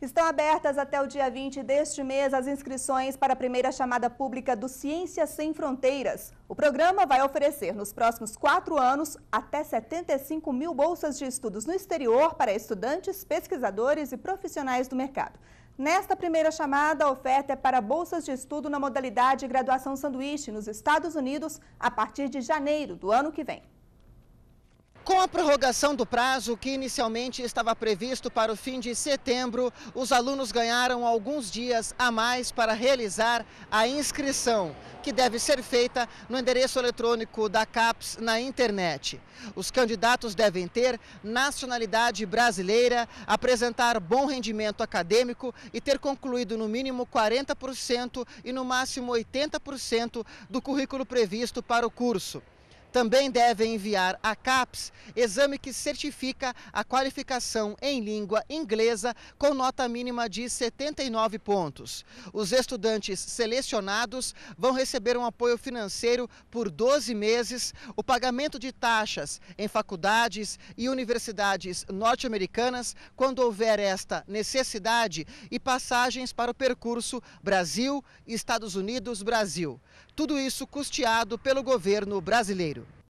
Estão abertas até o dia 20 deste mês as inscrições para a primeira chamada pública do Ciência Sem Fronteiras. O programa vai oferecer, nos próximos quatro anos, até 75 mil bolsas de estudos no exterior para estudantes, pesquisadores e profissionais do mercado. Nesta primeira chamada, a oferta é para bolsas de estudo na modalidade graduação sanduíche nos Estados Unidos a partir de janeiro do ano que vem. Com a prorrogação do prazo, que inicialmente estava previsto para o fim de setembro, os alunos ganharam alguns dias a mais para realizar a inscrição, que deve ser feita no endereço eletrônico da CAPES na internet. Os candidatos devem ter nacionalidade brasileira, apresentar bom rendimento acadêmico e ter concluído no mínimo 40% e no máximo 80% do currículo previsto para o curso. Também devem enviar a CAPES, exame que certifica a qualificação em língua inglesa com nota mínima de 79 pontos. Os estudantes selecionados vão receber um apoio financeiro por 12 meses, o pagamento de taxas em faculdades e universidades norte-americanas quando houver esta necessidade e passagens para o percurso Brasil, Estados Unidos, Brasil. Tudo isso custeado pelo governo brasileiro.